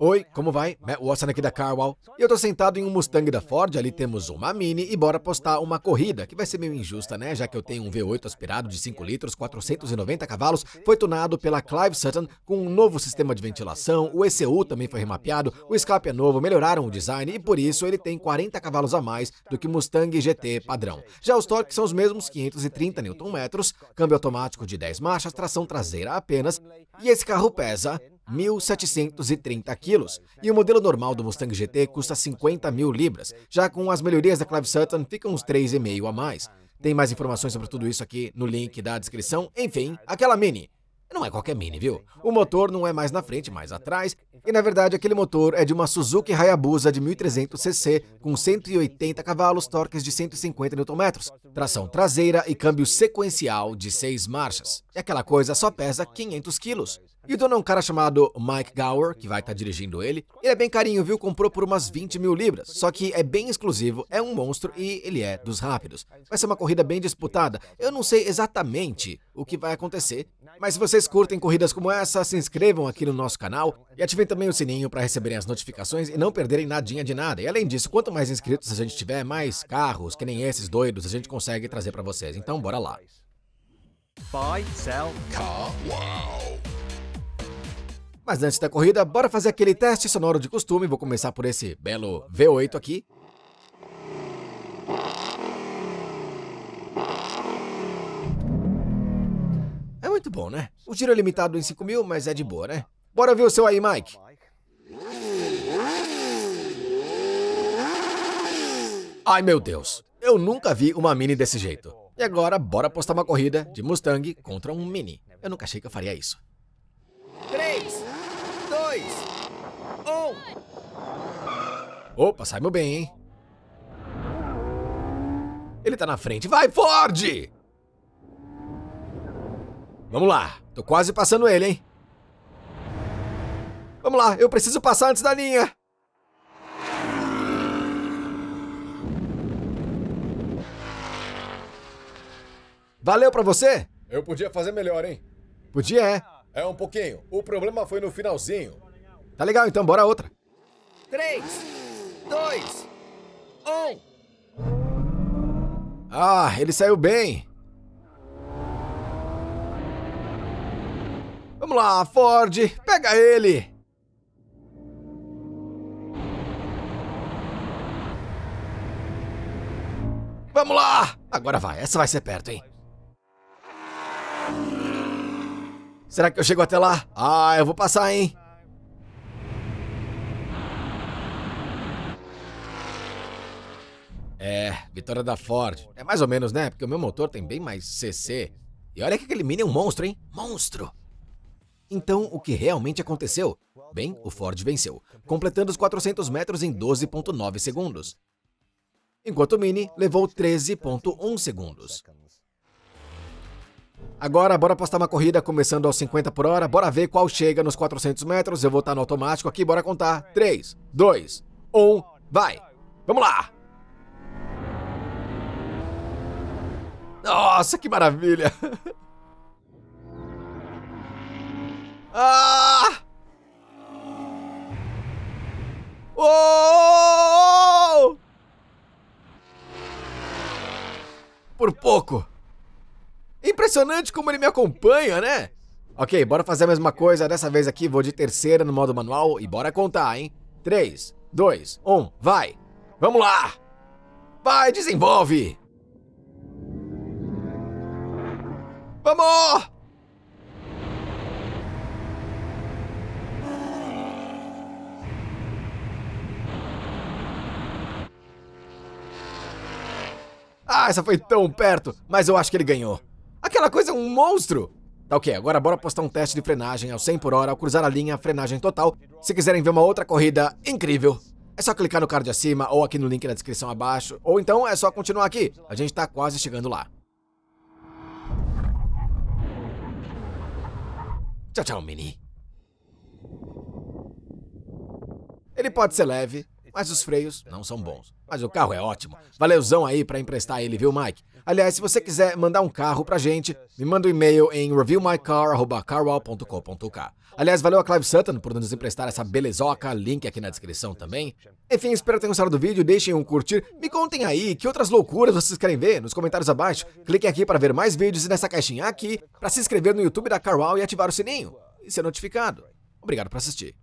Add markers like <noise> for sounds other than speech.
Oi, como vai? Matt Watson aqui da Carwall. Eu tô sentado em um Mustang da Ford, ali temos uma Mini e bora postar uma corrida, que vai ser meio injusta, né? Já que eu tenho um V8 aspirado de 5 litros, 490 cavalos, foi tunado pela Clive Sutton com um novo sistema de ventilação, o ECU também foi remapeado, o escape é novo, melhoraram o design e por isso ele tem 40 cavalos a mais do que Mustang GT padrão. Já os torques são os mesmos 530 Nm, câmbio automático de 10 marchas, tração traseira apenas, e esse carro pesa 1.730 quilos, e o modelo normal do Mustang GT custa 50 mil libras, já com as melhorias da Clive Sutton ficam uns 3,5 a mais. Tem mais informações sobre tudo isso aqui no link da descrição. Enfim, aquela Mini não é qualquer Mini, viu? O motor não é mais na frente, mais atrás. E na verdade, aquele motor é de uma Suzuki Hayabusa de 1300cc com 180 cavalos, torques de 150 Nm, tração traseira e câmbio sequencial de seis marchas. E aquela coisa só pesa 500 quilos. E o dono é um cara chamado Mike Gower, que vai estar tá dirigindo ele. Ele é bem carinho, viu? Comprou por umas 20 mil libras. Só que é bem exclusivo, é um monstro e ele é dos rápidos. Vai ser uma corrida bem disputada. Eu não sei exatamente o que vai acontecer. Mas se vocês curtem corridas como essa, se inscrevam aqui no nosso canal e ativem também o sininho para receberem as notificações e não perderem nadinha de nada. E além disso, quanto mais inscritos a gente tiver, mais carros, que nem esses doidos, a gente consegue trazer para vocês. Então, bora lá. Buy, sell, car, wow. Mas antes da corrida, bora fazer aquele teste sonoro de costume. Vou começar por esse belo V8 aqui. Muito bom, né? O tiro é limitado em 5 mil, mas é de boa, né? Bora ver o seu aí, Mike. Ai, meu Deus. Eu nunca vi uma Mini desse jeito. E agora, bora postar uma corrida de Mustang contra um Mini. Eu nunca achei que eu faria isso. 3, 2, 1... Opa, saímos bem, hein? Ele tá na frente. Vai, Ford! Vamos lá, tô quase passando ele, hein? Vamos lá, eu preciso passar antes da linha. Valeu pra você? Eu podia fazer melhor, hein? Podia, é. É um pouquinho. O problema foi no finalzinho. Tá legal, então bora outra. Três, dois, um. Ah, ele saiu bem. Vamos lá, Ford, pega ele! Vamos lá! Agora vai, essa vai ser perto, hein? Será que eu chego até lá? Ah, eu vou passar, hein? É, vitória da Ford. É mais ou menos, né? Porque o meu motor tem bem mais CC. E olha que aquele Mini é um monstro, hein? Monstro! Então, o que realmente aconteceu? Bem, o Ford venceu, completando os 400 metros em 12,9 segundos, enquanto o Mini levou 13,1 segundos. Agora, bora postar uma corrida começando aos 50 por hora, bora ver qual chega nos 400 metros, eu vou estar no automático aqui, bora contar. 3, 2, 1, vai! Vamos lá! Nossa, que maravilha! <laughs> Ah! Oh! Por pouco. Impressionante como ele me acompanha, né? Ok, bora fazer a mesma coisa. Dessa vez aqui vou de terceira no modo manual e bora contar, hein? 3, 2, 1, vai! Vamos lá! Vai, desenvolve! Vamos! Ah, essa foi tão perto, mas eu acho que ele ganhou. Aquela coisa é um monstro! Tá ok, agora bora postar um teste de frenagem ao 100 por hora, ao cruzar a linha, frenagem total. Se quiserem ver uma outra corrida incrível, é só clicar no card acima ou aqui no link na descrição abaixo, ou então é só continuar aqui, a gente tá quase chegando lá. Tchau, tchau, Mini. Ele pode ser leve, mas os freios não são bons. Mas o carro é ótimo. Valeuzão aí para emprestar ele, viu, Mike? Aliás, se você quiser mandar um carro pra gente, me manda um e-mail em reviewmycar.carwall.com.k. Aliás, valeu a Clive Sutton por nos emprestar essa belezoca, link aqui na descrição também. Enfim, espero que tenham gostado do vídeo, deixem um curtir, me contem aí que outras loucuras vocês querem ver nos comentários abaixo. Cliquem aqui para ver mais vídeos e nessa caixinha aqui para se inscrever no YouTube da Carwall e ativar o sininho e ser notificado. Obrigado por assistir.